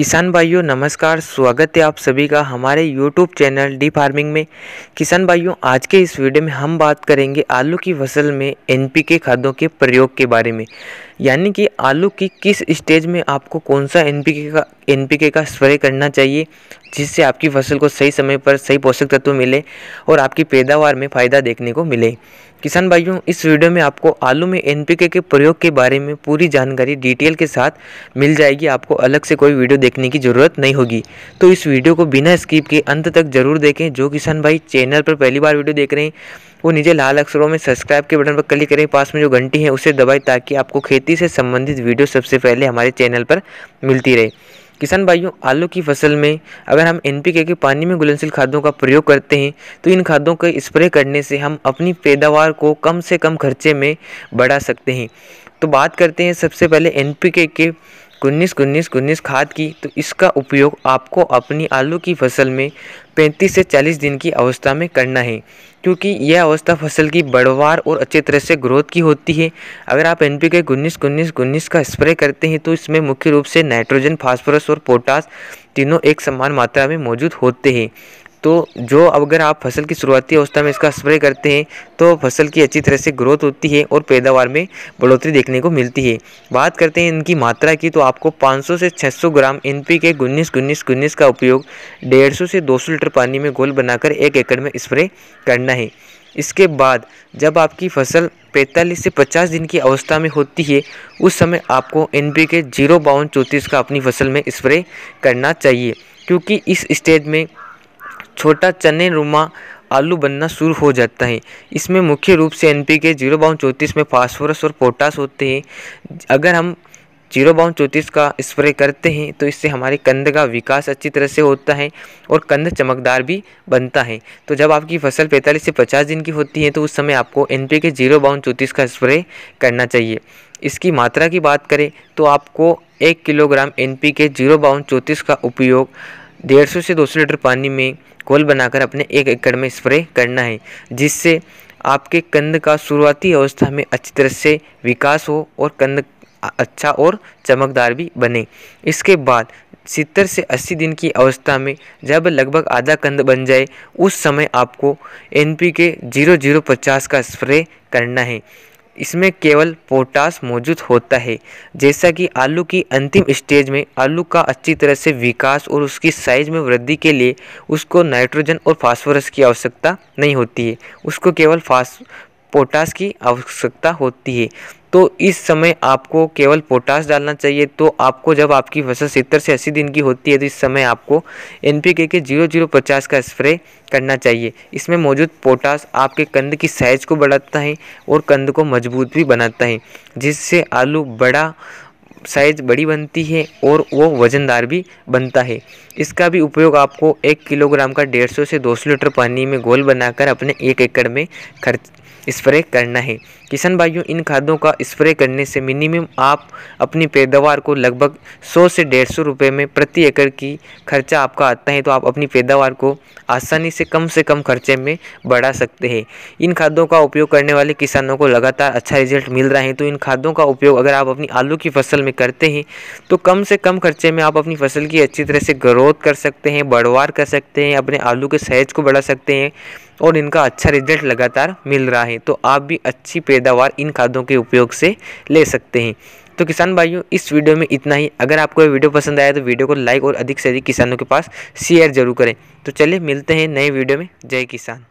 किसान भाइयों नमस्कार स्वागत है आप सभी का हमारे YouTube चैनल डी फार्मिंग में किसान भाइयों आज के इस वीडियो में हम बात करेंगे आलू की फसल में एन खादों के प्रयोग के बारे में यानी कि आलू की किस स्टेज में आपको कौन सा एनपीके का एनपीके का स्प्रे करना चाहिए जिससे आपकी फसल को सही समय पर सही पोषक तत्व मिले और आपकी पैदावार में फ़ायदा देखने को मिले किसान भाइयों इस वीडियो में आपको आलू में एनपीके के प्रयोग के बारे में पूरी जानकारी डिटेल के साथ मिल जाएगी आपको अलग से कोई वीडियो देखने की ज़रूरत नहीं होगी तो इस वीडियो को बिना स्किप के अंत तक ज़रूर देखें जो किसान भाई चैनल पर पहली बार वीडियो देख रहे हैं वो नीचे लाल अक्षरों में सब्सक्राइब के बटन पर क्लिक करें पास में जो घंटी है उसे दबाएं ताकि आपको खेती से संबंधित वीडियो सबसे पहले हमारे चैनल पर मिलती रहे किसान भाइयों आलू की फसल में अगर हम एन के पानी में घुलनशील खादों का प्रयोग करते हैं तो इन खादों के स्प्रे करने से हम अपनी पैदावार को कम से कम खर्चे में बढ़ा सकते हैं तो बात करते हैं सबसे पहले एन के उन्नीस उन्नीस उन्नीस खाद की तो इसका उपयोग आपको अपनी आलू की फसल में 35 से 40 दिन की अवस्था में करना है क्योंकि यह अवस्था फसल की बढ़वार और अच्छे तरह से ग्रोथ की होती है अगर आप एन पी के उन्नीस उन्नीस उन्नीस का स्प्रे करते हैं तो इसमें मुख्य रूप से नाइट्रोजन फास्फोरस और पोटास तीनों एक समान मात्रा में मौजूद होते हैं तो जो अगर आप फसल की शुरुआती अवस्था में इसका स्प्रे करते हैं तो फसल की अच्छी तरह से ग्रोथ होती है और पैदावार में बढ़ोतरी देखने को मिलती है बात करते हैं इनकी मात्रा की तो आपको 500 से 600 ग्राम एन पी के गुन्नीस गुन्नीस गुन्नीस का उपयोग 150 से 200 लीटर पानी में घोल बनाकर एक एकड़ में स्प्रे करना है इसके बाद जब आपकी फसल 45 से 50 दिन की अवस्था में होती है उस समय आपको एन पी के जीरो चौंतीस का अपनी फसल में स्प्रे करना चाहिए क्योंकि इस स्टेज में छोटा चने रुमा आलू बनना शुरू हो जाता है इसमें मुख्य रूप से एन पी के जीरो बावन चौंतीस में फास्फोरस और पोटास होते हैं अगर हम जीरो बाउन चौंतीस का स्प्रे करते हैं तो इससे हमारे कंध का विकास अच्छी तरह से होता है और कंध चमकदार भी बनता है तो जब आपकी फसल पैंतालीस से पचास दिन की होती है तो उस समय आपको एन पी के जीरो बाउन चौंतीस का स्प्रे करना चाहिए इसकी मात्रा की बात करें तो आपको एक kilogram N P K zero बाउन चौंतीस का उपयोग डेढ़ सौ से सौ लीटर पानी में कोल बनाकर अपने एक एकड़ में स्प्रे करना है जिससे आपके कंद का शुरुआती अवस्था में अच्छी तरह से विकास हो और कंद अच्छा और चमकदार भी बने इसके बाद सितर से अस्सी दिन की अवस्था में जब लगभग आधा कंद बन जाए उस समय आपको N P K zero zero पचास का स्प्रे करना है इसमें केवल पोटास मौजूद होता है जैसा कि आलू की अंतिम स्टेज में आलू का अच्छी तरह से विकास और उसकी साइज में वृद्धि के लिए उसको नाइट्रोजन और फास्फोरस की आवश्यकता नहीं होती है उसको केवल फास पोटास की आवश्यकता होती है तो इस समय आपको केवल पोटास डालना चाहिए तो आपको जब आपकी फसल सत्तर से अस्सी दिन की होती है तो इस समय आपको एन पी के के जीरो जीरो पचास का स्प्रे करना चाहिए इसमें मौजूद पोटास आपके कंद की साइज को बढ़ाता है और कंद को मजबूत भी बनाता है जिससे आलू बड़ा साइज़ बड़ी बनती है और वो वज़नदार भी बनता है इसका भी उपयोग आपको एक किलोग्राम का डेढ़ सौ से दो सौ लीटर पानी में घोल बनाकर अपने एक एकड़ में खर्च स्प्रे करना है किसान भाइयों इन खादों का स्प्रे करने से मिनिमम आप अपनी पैदावार को लगभग सौ से डेढ़ सौ रुपये में प्रति एकड़ की खर्चा आपका आता है तो आप अपनी पैदावार को आसानी से कम से कम खर्चे में बढ़ा सकते हैं इन खादों का उपयोग करने वाले किसानों को लगातार अच्छा रिजल्ट मिल रहा है तो इन खादों का उपयोग अगर आप अपनी आलू की फसल में में करते हैं तो कम से कम खर्चे में आप अपनी फसल की अच्छी तरह से ग्रोथ कर सकते हैं बढ़वार कर सकते हैं अपने आलू के सहज को बढ़ा सकते हैं और इनका अच्छा रिजल्ट लगातार मिल रहा है तो आप भी अच्छी पैदावार इन खादों के उपयोग से ले सकते हैं तो किसान भाइयों इस वीडियो में इतना ही अगर आपको ये वीडियो पसंद आया तो वीडियो को लाइक और अधिक से अधिक किसानों के पास शेयर जरूर करें तो चलिए मिलते हैं नए वीडियो में जय किसान